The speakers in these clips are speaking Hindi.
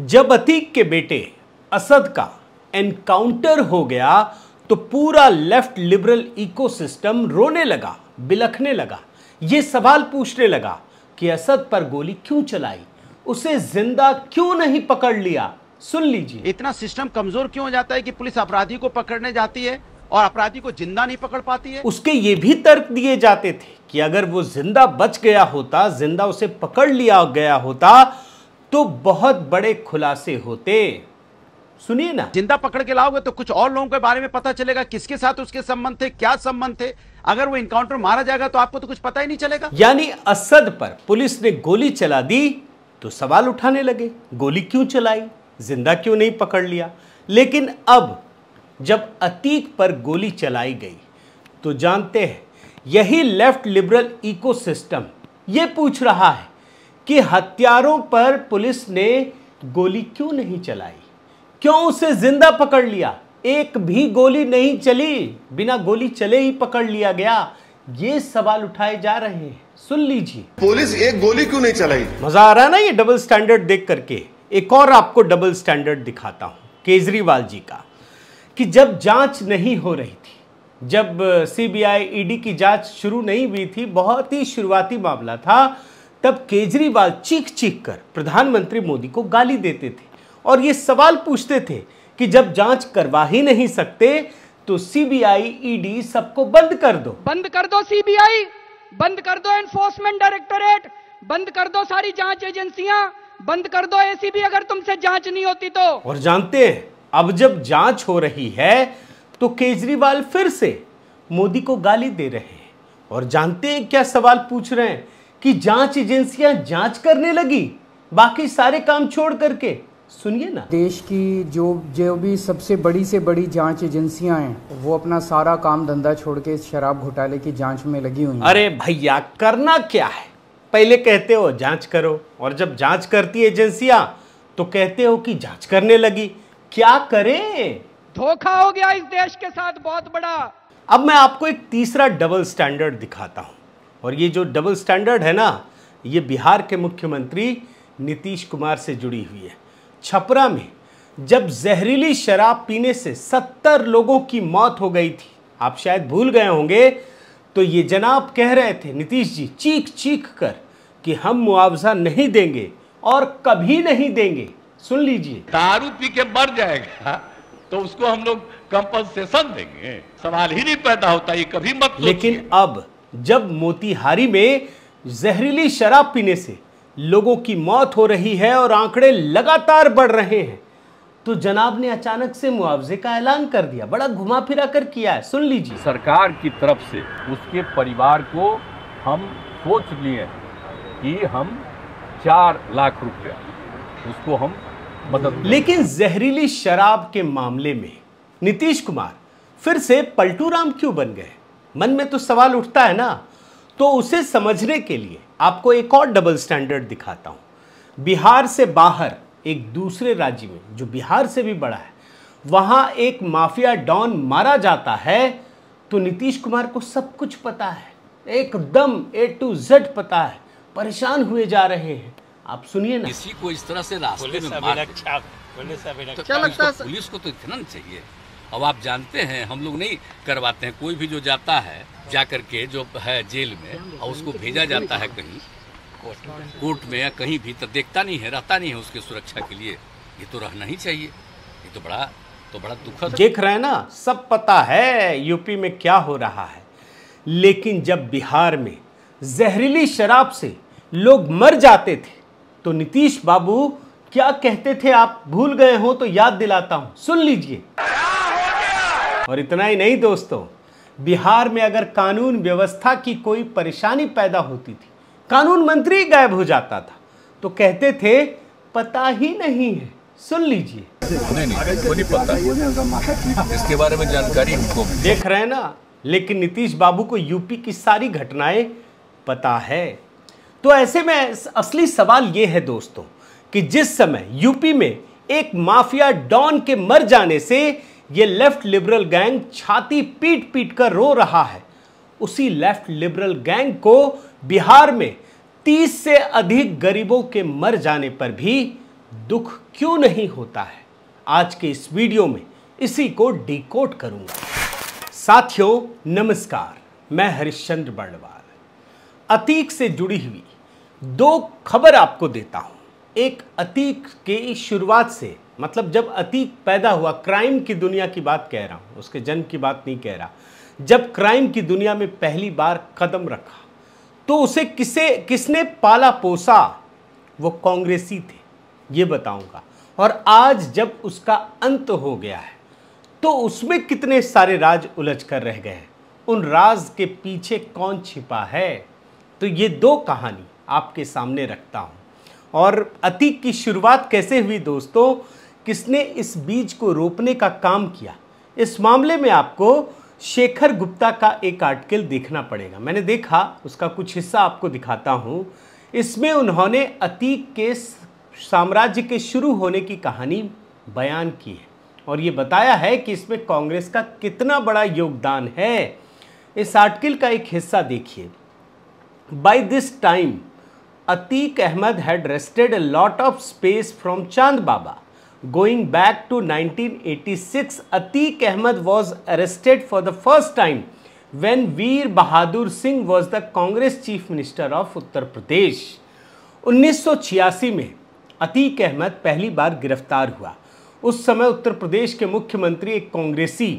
जब अतीक के बेटे असद का एनकाउंटर हो गया तो पूरा लेफ्ट लिबरल इकोसिस्टम रोने लगा बिलखने लगा यह सवाल पूछने लगा कि असद पर गोली क्यों चलाई उसे जिंदा क्यों नहीं पकड़ लिया सुन लीजिए इतना सिस्टम कमजोर क्यों हो जाता है कि पुलिस अपराधी को पकड़ने जाती है और अपराधी को जिंदा नहीं पकड़ पाती है उसके ये भी तर्क दिए जाते थे कि अगर वो जिंदा बच गया होता जिंदा उसे पकड़ लिया गया होता तो बहुत बड़े खुलासे होते सुनिए ना जिंदा पकड़ के लाओगे तो कुछ और लोगों के बारे में पता चलेगा किसके साथ उसके संबंध थे क्या संबंध थे अगर वो इनकाउंटर मारा जाएगा तो आपको तो कुछ पता ही नहीं चलेगा यानी असद पर पुलिस ने गोली चला दी तो सवाल उठाने लगे गोली क्यों चलाई जिंदा क्यों नहीं पकड़ लिया लेकिन अब जब अतीक पर गोली चलाई गई तो जानते हैं यही लेफ्ट लिबरल इकोसिस्टम ये पूछ रहा है कि हत्यारों पर पुलिस ने गोली क्यों नहीं चलाई क्यों उसे जिंदा पकड़ लिया एक भी गोली नहीं चली बिना गोली चले ही पकड़ लिया गया ये सवाल उठाए जा रहे हैं सुन लीजिए पुलिस एक गोली क्यों नहीं चलाई मजा आ रहा है ना ये डबल स्टैंडर्ड देख करके एक और आपको डबल स्टैंडर्ड दिखाता हूं केजरीवाल जी का कि जब जांच नहीं हो रही थी जब सीबीआई ईडी e की जांच शुरू नहीं हुई थी बहुत ही शुरुआती मामला था तब केजरीवाल चीख चीख कर प्रधानमंत्री मोदी को गाली देते थे और ये सवाल पूछते थे कि जब जांच करवा ही नहीं सकते तो सीबीआई ईडी e सबको बंद कर दो बंद कर दो सीबीआई बंद कर दो एनफोर्समेंट डायरेक्टोरेट बंद कर दो सारी जांच एजेंसियां बंद कर दो एसीबी अगर तुमसे जांच नहीं होती तो और जानते हैं अब जब जांच हो रही है तो केजरीवाल फिर से मोदी को गाली दे रहे हैं और जानते हैं क्या सवाल पूछ रहे हैं कि जांच एजेंसियां जांच करने लगी बाकी सारे काम छोड़ करके सुनिए ना देश की जो जो भी सबसे बड़ी से बड़ी जांच एजेंसियां हैं वो अपना सारा काम धंधा छोड़ के शराब घोटाले की जांच में लगी हुई अरे भैया करना क्या है पहले कहते हो जांच करो और जब जांच करती एजेंसियां तो कहते हो कि जांच करने लगी क्या करें धोखा हो गया इस देश के साथ बहुत बड़ा अब मैं आपको एक तीसरा डबल स्टैंडर्ड दिखाता हूं और ये जो डबल स्टैंडर्ड है ना ये बिहार के मुख्यमंत्री नीतीश कुमार से जुड़ी हुई है छपरा में जब जहरीली शराब पीने से सत्तर लोगों की मौत हो गई थी आप शायद भूल गए होंगे तो ये जनाब कह रहे थे नीतीश जी चीख चीख कर कि हम मुआवजा नहीं देंगे और कभी नहीं देंगे सुन लीजिए दारू पी के मर जाएगा तो उसको हम लोग कंपनसेशन देंगे सवाल ही नहीं पैदा होता ये कभी मत लेकिन अब जब मोतिहारी में जहरीली शराब पीने से लोगों की मौत हो रही है और आंकड़े लगातार बढ़ रहे हैं तो जनाब ने अचानक से मुआवजे का ऐलान कर दिया बड़ा घुमा फिरा कर किया है सुन लीजिए सरकार की तरफ से उसके परिवार को हम सोच लिए कि हम चार लाख रुपया उसको हम मदद लेकिन जहरीली शराब के मामले में नीतीश कुमार फिर से पलटू राम क्यों बन गए मन में तो सवाल उठता है ना तो उसे समझने के लिए आपको एक और डबल स्टैंडर्ड दिखाता हूँ बिहार से बाहर एक दूसरे राज्य में जो बिहार से भी बड़ा है वहाँ एक माफिया डॉन मारा जाता है तो नीतीश कुमार को सब कुछ पता है एकदम ए टू जेड पता है परेशान हुए जा रहे हैं आप सुनिए ना किसी को इस तरह से रास्ते में मार तो क्या लगता है तो पुलिस को तो इतना चाहिए अब आप जानते हैं हम लोग नहीं करवाते हैं कोई भी जो जाता है जा करके जो है जेल में और उसको भेजा जाता है कहीं कोर्ट में या कहीं भी तो देखता नहीं है रहता नहीं है उसके सुरक्षा के लिए ये तो रहना ही चाहिए ये तो बड़ा तो बड़ा दुखद देख रहे हैं ना सब पता है यूपी में क्या हो रहा है लेकिन जब बिहार में जहरीली शराब से लोग मर जाते थे तो नीतीश बाबू क्या कहते थे आप भूल गए हो तो याद दिलाता हूं सुन लीजिए और इतना ही नहीं दोस्तों बिहार में अगर कानून व्यवस्था की कोई परेशानी पैदा होती थी कानून मंत्री गायब हो जाता था तो कहते थे पता ही नहीं है सुन लीजिए नहीं नहीं नहीं पता इसके बारे में जानकारी हमको देख रहे हैं ना लेकिन नीतीश बाबू को यूपी की सारी घटनाएं पता है तो ऐसे में असली सवाल यह है दोस्तों कि जिस समय यूपी में एक माफिया डॉन के मर जाने से ये लेफ्ट लिबरल गैंग छाती पीट पीट कर रो रहा है उसी लेफ्ट लिबरल गैंग को बिहार में 30 से अधिक गरीबों के मर जाने पर भी दुख क्यों नहीं होता है आज के इस वीडियो में इसी को कोट करूंगा साथियों नमस्कार मैं हरिश्चंद्र बर्णवाल अतीक से जुड़ी हुई दो खबर आपको देता हूं एक अतीक की शुरुआत से मतलब जब अतीत पैदा हुआ क्राइम की दुनिया की बात कह रहा हूँ उसके जन्म की बात नहीं कह रहा जब क्राइम की दुनिया में पहली बार कदम रखा तो उसे किसे किसने पाला पोसा वो कांग्रेसी थे ये बताऊंगा और आज जब उसका अंत हो गया है तो उसमें कितने सारे राज उलझ कर रह गए हैं उन राज के पीछे कौन छिपा है तो ये दो कहानी आपके सामने रखता हूँ और अतीक की शुरुआत कैसे हुई दोस्तों किसने इस बीज को रोपने का काम किया इस मामले में आपको शेखर गुप्ता का एक आर्टिकल देखना पड़ेगा मैंने देखा उसका कुछ हिस्सा आपको दिखाता हूँ इसमें उन्होंने अतीक के साम्राज्य के शुरू होने की कहानी बयान की है और ये बताया है कि इसमें कांग्रेस का कितना बड़ा योगदान है इस आर्टिकल का एक हिस्सा देखिए by this time Atiq Ahmad had wrested a lot of space from Chand Baba going back to 1986 Atiq Ahmed was arrested for the first time when Veer Bahadur Singh was the Congress Chief Minister of Uttar Pradesh 1986 में अतीक अहमद पहली बार गिरफ्तार हुआ उस समय उत्तर प्रदेश के मुख्यमंत्री एक कांग्रेसी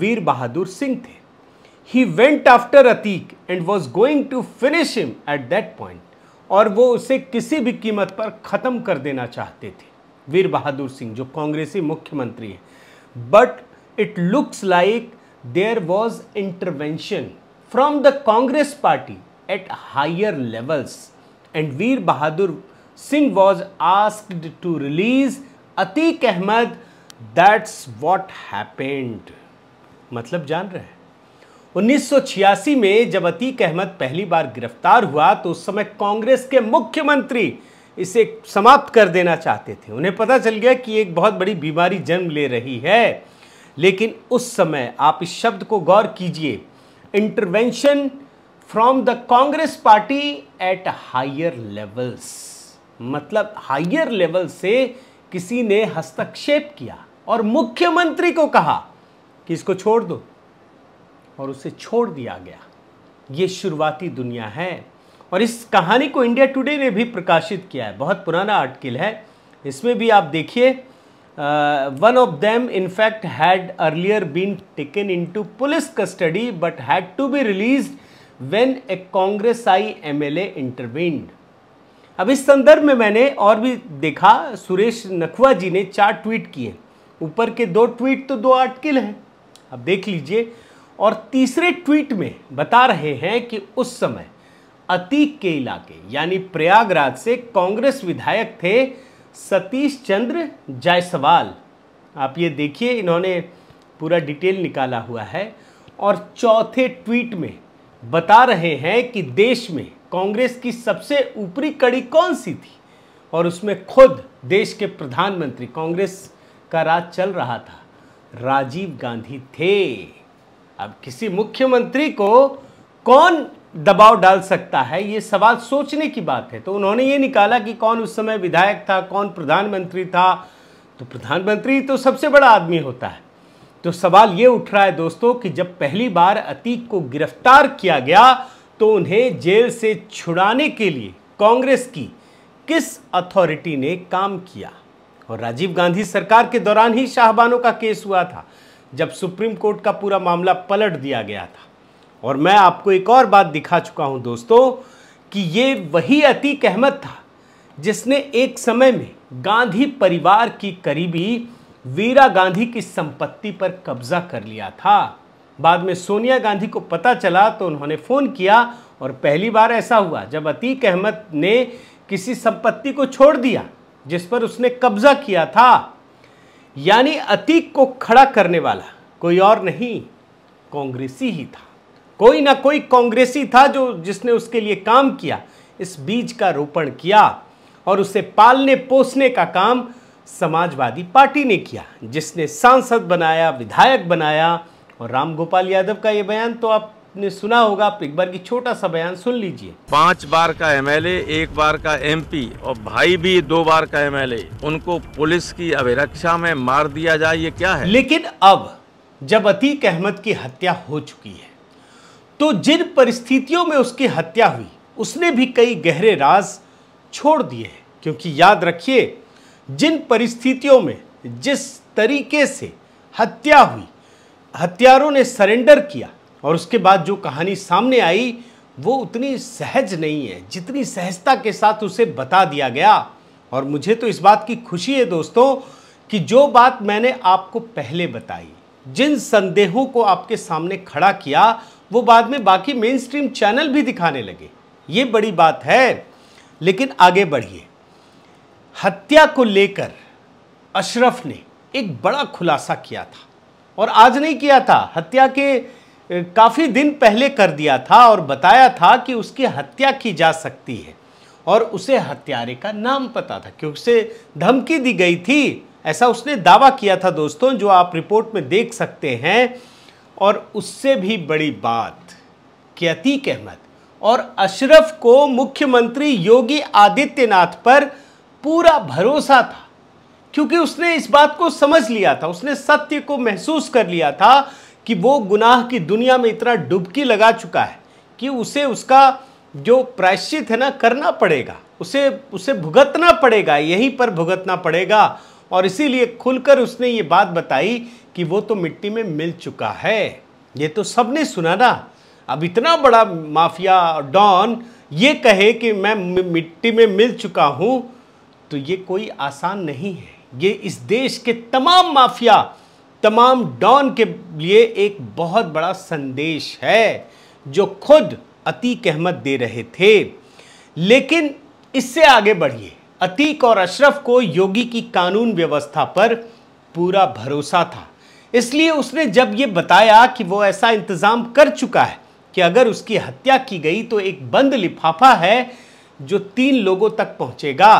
वीर बहादुर सिंह थे he went after Atiq and was going to finish him at that point और वो उसे किसी भी कीमत पर ख़त्म कर देना चाहते थे वीर बहादुर सिंह जो कांग्रेसी मुख्यमंत्री हैं but it looks like there was intervention from the Congress party at higher levels and Vir Bahadur Singh was asked to release Atiq Ahmad that's what happened मतलब जान रहे हैं उन्नीस में जब अतीक अहमद पहली बार गिरफ्तार हुआ तो उस समय कांग्रेस के मुख्यमंत्री इसे समाप्त कर देना चाहते थे उन्हें पता चल गया कि एक बहुत बड़ी बीमारी जन्म ले रही है लेकिन उस समय आप इस शब्द को गौर कीजिए intervention from the Congress party at higher levels मतलब हायर लेवल से किसी ने हस्तक्षेप किया और मुख्यमंत्री को कहा कि इसको छोड़ दो और उसे छोड़ दिया गया ये शुरुआती दुनिया है और इस कहानी को इंडिया टुडे ने भी प्रकाशित किया है बहुत पुराना आर्टिकल है इसमें भी आप देखिए one of them in fact had earlier been taken into police custody but had to be release when a Congress I M L A intervened अब इस संदर्भ में मैंने और भी देखा सुरेश नखवा जी ने चार ट्वीट किए ऊपर के दो ट्वीट तो दो आर्टिकल हैं अब देख लीजिए और तीसरे ट्वीट में बता रहे हैं कि उस समय अतीक के इलाके यानी प्रयागराज से कांग्रेस विधायक थे सतीश चंद्र जायसवाल आप ये देखिए इन्होंने पूरा डिटेल निकाला हुआ है और चौथे ट्वीट में बता रहे हैं कि देश में कांग्रेस की सबसे ऊपरी कड़ी कौन सी थी और उसमें खुद देश के प्रधानमंत्री कांग्रेस का राज चल रहा था राजीव गांधी थे अब किसी मुख्यमंत्री को कौन दबाव डाल सकता है ये सवाल सोचने की बात है तो उन्होंने ये निकाला कि कौन उस समय विधायक था कौन प्रधानमंत्री था तो प्रधानमंत्री तो सबसे बड़ा आदमी होता है तो सवाल ये उठ रहा है दोस्तों कि जब पहली बार अतीक को गिरफ्तार किया गया तो उन्हें जेल से छुड़ाने के लिए कांग्रेस की किस अथॉरिटी ने काम किया और राजीव गांधी सरकार के दौरान ही शाहबानों का केस हुआ था जब सुप्रीम कोर्ट का पूरा मामला पलट दिया गया था और मैं आपको एक और बात दिखा चुका हूं दोस्तों कि ये वही अतीक अहमद था जिसने एक समय में गांधी परिवार की करीबी वीरा गांधी की संपत्ति पर कब्जा कर लिया था बाद में सोनिया गांधी को पता चला तो उन्होंने फ़ोन किया और पहली बार ऐसा हुआ जब अतीक अहमद ने किसी संपत्ति को छोड़ दिया जिस पर उसने कब्जा किया था यानी अतीक को खड़ा करने वाला कोई और नहीं कांग्रेसी ही था कोई ना कोई कांग्रेसी था जो जिसने उसके लिए काम किया इस बीज का रोपण किया और उसे पालने पोसने का काम समाजवादी पार्टी ने किया जिसने सांसद बनाया विधायक बनाया और राम गोपाल यादव का ये बयान तो आपने सुना होगा आप एक बार की छोटा सा बयान सुन लीजिए पांच बार का एमएलए एक बार का एमपी और भाई भी दो बार का एमएलए उनको पुलिस की अभिरक्षा में मार दिया जाए ये क्या है लेकिन अब जब अतीक अहमद की हत्या हो चुकी है तो जिन परिस्थितियों में उसकी हत्या हुई उसने भी कई गहरे राज छोड़ दिए हैं क्योंकि याद रखिए जिन परिस्थितियों में जिस तरीके से हत्या हुई हत्यारों ने सरेंडर किया और उसके बाद जो कहानी सामने आई वो उतनी सहज नहीं है जितनी सहजता के साथ उसे बता दिया गया और मुझे तो इस बात की खुशी है दोस्तों कि जो बात मैंने आपको पहले बताई जिन संदेहों को आपके सामने खड़ा किया वो बाद में बाकी मेन स्ट्रीम चैनल भी दिखाने लगे ये बड़ी बात है लेकिन आगे बढ़िए हत्या को लेकर अशरफ ने एक बड़ा खुलासा किया था और आज नहीं किया था हत्या के काफ़ी दिन पहले कर दिया था और बताया था कि उसकी हत्या की जा सकती है और उसे हत्यारे का नाम पता था क्योंकि उसे धमकी दी गई थी ऐसा उसने दावा किया था दोस्तों जो आप रिपोर्ट में देख सकते हैं और उससे भी बड़ी बात कि अतीक अहमद और अशरफ को मुख्यमंत्री योगी आदित्यनाथ पर पूरा भरोसा था क्योंकि उसने इस बात को समझ लिया था उसने सत्य को महसूस कर लिया था कि वो गुनाह की दुनिया में इतना डुबकी लगा चुका है कि उसे उसका जो प्रायश्चित है ना करना पड़ेगा उसे उसे भुगतना पड़ेगा यहीं पर भुगतना पड़ेगा और इसीलिए खुलकर उसने ये बात बताई कि वो तो मिट्टी में मिल चुका है ये तो सबने सुना ना अब इतना बड़ा माफिया डॉन ये कहे कि मैं मिट्टी में मिल चुका हूँ तो ये कोई आसान नहीं है ये इस देश के तमाम माफिया तमाम डॉन के लिए एक बहुत बड़ा संदेश है जो खुद अतीक अहमद दे रहे थे लेकिन इससे आगे बढ़िए अतीक और अशरफ को योगी की कानून व्यवस्था पर पूरा भरोसा था इसलिए उसने जब ये बताया कि वो ऐसा इंतज़ाम कर चुका है कि अगर उसकी हत्या की गई तो एक बंद लिफाफा है जो तीन लोगों तक पहुंचेगा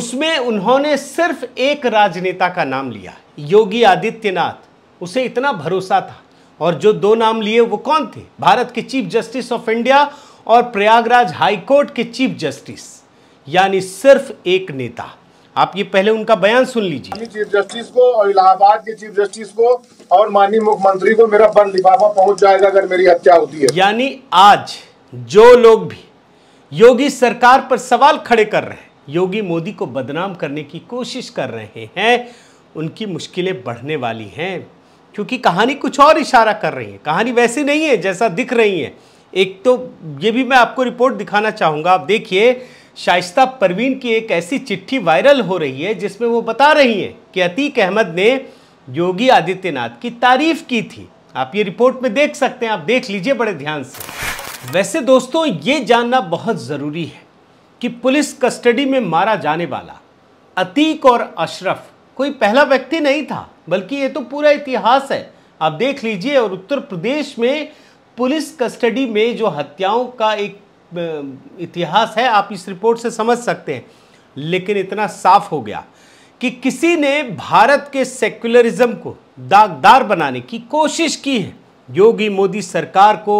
उसमें उन्होंने सिर्फ एक राजनेता का नाम लिया योगी आदित्यनाथ उसे इतना भरोसा था और जो दो नाम लिए वो कौन थे भारत के चीफ जस्टिस ऑफ इंडिया और प्रयागराज हाईकोर्ट के चीफ जस्टिस यानी सिर्फ एक नेता आप ये पहले उनका बयान सुन लीजिए चीफ जस्टिस को और इलाहाबाद के चीफ जस्टिस को और माननीय मुख्यमंत्री को मेरा बंद लिफाफा पहुंच जाएगा अगर मेरी हत्या होती है यानी आज जो लोग भी योगी सरकार पर सवाल खड़े कर रहे हैं योगी मोदी को बदनाम करने की कोशिश कर रहे हैं उनकी मुश्किलें बढ़ने वाली हैं क्योंकि कहानी कुछ और इशारा कर रही है कहानी वैसी नहीं है जैसा दिख रही है एक तो ये भी मैं आपको रिपोर्ट दिखाना चाहूँगा आप देखिए शाइस्ता परवीन की एक ऐसी चिट्ठी वायरल हो रही है जिसमें वो बता रही हैं कि अतीक अहमद ने योगी आदित्यनाथ की तारीफ की थी आप ये रिपोर्ट में देख सकते हैं आप देख लीजिए बड़े ध्यान से वैसे दोस्तों ये जानना बहुत ज़रूरी है कि पुलिस कस्टडी में मारा जाने वाला अतीक और अशरफ कोई पहला व्यक्ति नहीं था बल्कि ये तो पूरा इतिहास है आप देख लीजिए और उत्तर प्रदेश में पुलिस कस्टडी में जो हत्याओं का एक इतिहास है आप इस रिपोर्ट से समझ सकते हैं लेकिन इतना साफ हो गया कि किसी ने भारत के सेक्युलरिज्म को दागदार बनाने की कोशिश की है योगी मोदी सरकार को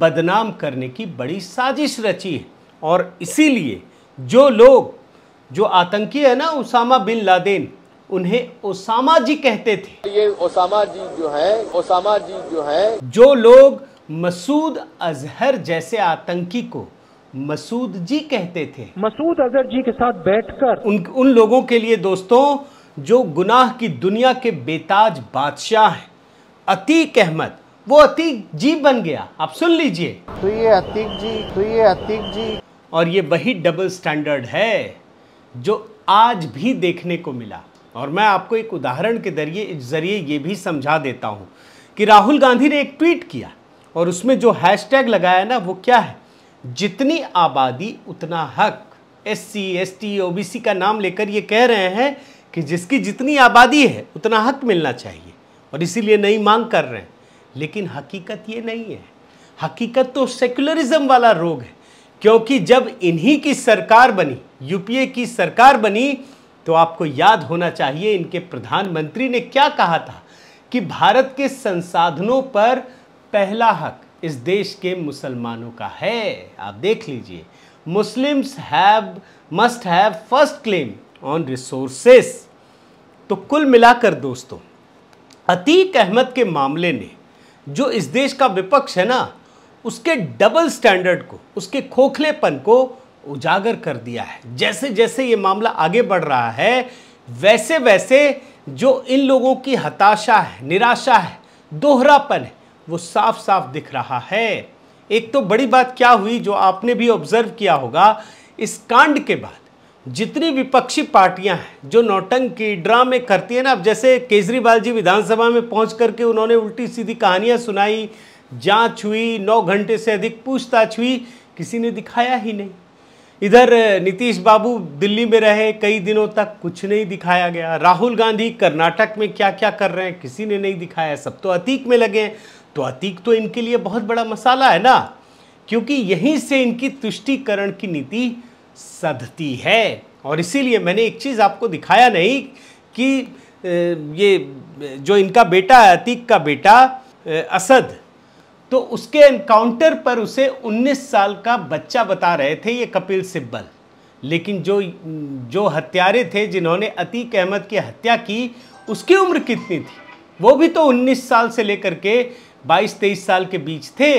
बदनाम करने की बड़ी साजिश रची है और इसीलिए जो लोग जो आतंकी है ना उसामा बिन लादेन उन्हें ओसामा जी कहते थे ये ओसामा जी जो है ओसामा जी जो है जो लोग मसूद अजहर जैसे आतंकी को मसूद जी कहते थे मसूद अजहर जी के साथ बैठकर उन उन लोगों के लिए दोस्तों जो गुनाह की दुनिया के बेताज बादशाह हैं अतीक अहमद वो अतीक जी बन गया आप सुन लीजिए तो ये अतीक जी तो ये अतीक जी और ये वही डबल स्टैंडर्ड है जो आज भी देखने को मिला और मैं आपको एक उदाहरण के जरिए जरिए ये भी समझा देता हूँ कि राहुल गांधी ने एक ट्वीट किया और उसमें जो हैशटैग लगाया ना वो क्या है जितनी आबादी उतना हक S C S T O B C का नाम लेकर ये कह रहे हैं कि जिसकी जितनी आबादी है उतना हक मिलना चाहिए और इसीलिए नई मांग कर रहे हैं लेकिन हकीकत ये नहीं है हकीकत तो सेकुलरिज्म वाला रोग है क्योंकि जब इन्हीं की सरकार बनी यूपीए की सरकार बनी तो आपको याद होना चाहिए इनके प्रधानमंत्री ने क्या कहा था कि भारत के संसाधनों पर पहला हक इस देश के मुसलमानों का है आप देख लीजिए Muslims have must have first claim on resources तो कुल मिलाकर दोस्तों अतीक अहमद के मामले ने जो इस देश का विपक्ष है ना उसके डबल स्टैंडर्ड को उसके खोखलेपन को उजागर कर दिया है जैसे जैसे ये मामला आगे बढ़ रहा है वैसे वैसे जो इन लोगों की हताशा है निराशा है दोहरापन है वो साफ साफ दिख रहा है एक तो बड़ी बात क्या हुई जो आपने भी ऑब्जर्व किया होगा इस कांड के बाद जितनी विपक्षी पार्टियां हैं जो नौटंकी ड्रामे करती है ना अब जैसे केजरीवाल जी विधानसभा में पहुंच करके उन्होंने उल्टी सीधी कहानियां सुनाई जांच हुई नौ घंटे से अधिक पूछताछ हुई किसी ने दिखाया ही नहीं इधर नीतीश बाबू दिल्ली में रहे कई दिनों तक कुछ नहीं दिखाया गया राहुल गांधी कर्नाटक में क्या क्या कर रहे हैं किसी ने नहीं दिखाया सब तो अतीक में लगे हैं तो अतीक तो इनके लिए बहुत बड़ा मसाला है ना क्योंकि यहीं से इनकी तुष्टिकरण की नीति सधती है और इसीलिए मैंने एक चीज़ आपको दिखाया नहीं कि ये जो इनका बेटा है अतीक का बेटा असद तो उसके एनकाउंटर पर उसे 19 साल का बच्चा बता रहे थे ये कपिल सिब्बल लेकिन जो जो हत्यारे थे जिन्होंने अतीक अहमद की हत्या की उसकी उम्र कितनी थी वो भी तो 19 साल से लेकर के बाईस तेईस साल के बीच थे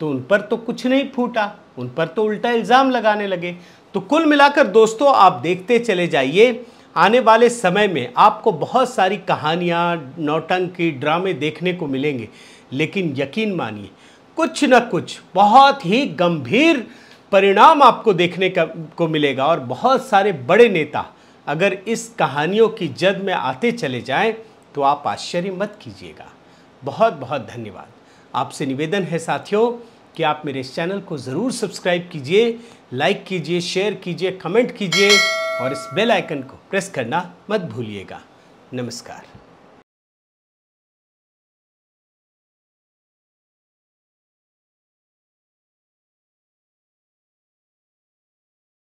तो उन पर तो कुछ नहीं फूटा उन पर तो उल्टा इल्ज़ाम लगाने लगे तो कुल मिलाकर दोस्तों आप देखते चले जाइए आने वाले समय में आपको बहुत सारी कहानियाँ नौटंकी ड्रामे देखने को मिलेंगे लेकिन यकीन मानिए कुछ न कुछ बहुत ही गंभीर परिणाम आपको देखने का को मिलेगा और बहुत सारे बड़े नेता अगर इस कहानियों की जद में आते चले जाएं तो आप आश्चर्य मत कीजिएगा बहुत बहुत धन्यवाद आपसे निवेदन है साथियों कि आप मेरे इस चैनल को ज़रूर सब्सक्राइब कीजिए लाइक कीजिए शेयर कीजिए कमेंट कीजिए और इस बेल आइकन को प्रेस करना मत भूलिएगा नमस्कार